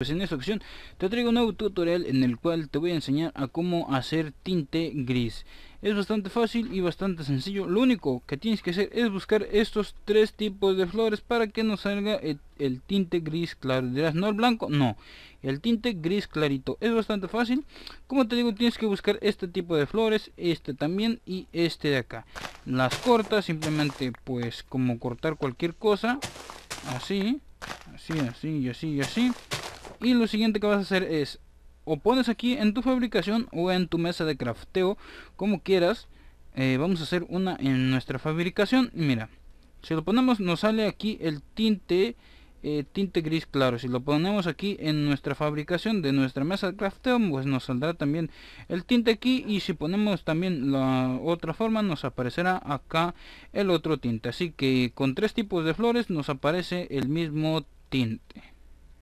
Pues en esta ocasión te traigo un nuevo tutorial en el cual te voy a enseñar a cómo hacer tinte gris. Es bastante fácil y bastante sencillo, lo único que tienes que hacer es buscar estos tres tipos de flores para que nos salga el, el tinte gris claro. Dirás, no el blanco, no, el tinte gris clarito. Es bastante fácil, como te digo tienes que buscar este tipo de flores, este también y este de acá. Las cortas simplemente pues como cortar cualquier cosa, así, así, así y así y así y lo siguiente que vas a hacer es o pones aquí en tu fabricación o en tu mesa de crafteo como quieras eh, vamos a hacer una en nuestra fabricación mira si lo ponemos nos sale aquí el tinte eh, tinte gris claro si lo ponemos aquí en nuestra fabricación de nuestra mesa de crafteo pues nos saldrá también el tinte aquí y si ponemos también la otra forma nos aparecerá acá el otro tinte así que con tres tipos de flores nos aparece el mismo tinte